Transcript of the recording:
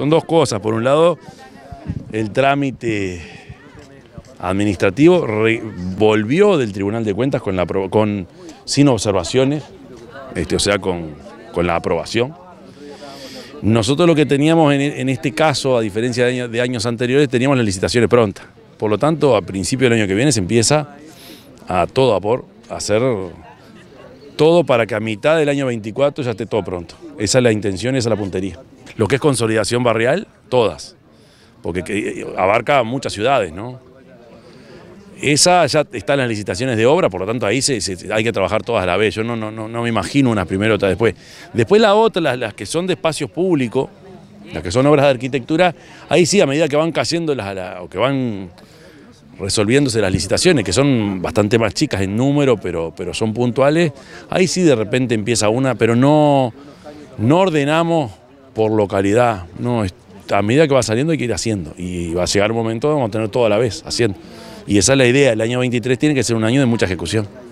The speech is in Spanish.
Son dos cosas. Por un lado, el trámite administrativo volvió del Tribunal de Cuentas con la, con, sin observaciones, este, o sea, con, la aprobación. Nosotros lo que teníamos en, este caso, a diferencia de, años anteriores, teníamos las licitaciones prontas. Por lo tanto, a principio del año que viene se empieza a todo a por hacer todo para que a mitad del año 24 ya esté todo pronto. Esa es la intención, esa es la puntería. Lo que es consolidación barrial, todas, porque eh, abarca muchas ciudades, ¿no? Esa ya está en las licitaciones de obra, por lo tanto ahí hay que trabajar todas a la vez. Yo no, no, no, me imagino una primero, otra después. Después la otra, las, que son de espacios públicos, las que son obras de arquitectura, ahí sí, a medida que van cayendo las, o que van resolviéndose las licitaciones, que son bastante más chicas en número, pero, pero son puntuales, ahí sí de repente empieza una, pero no, no ordenamos por localidad, no, a medida que va saliendo hay que ir haciendo, y va a llegar un momento donde vamos a tener todo a la vez haciendo. Y esa es la idea, el año 23 tiene que ser un año de mucha ejecución.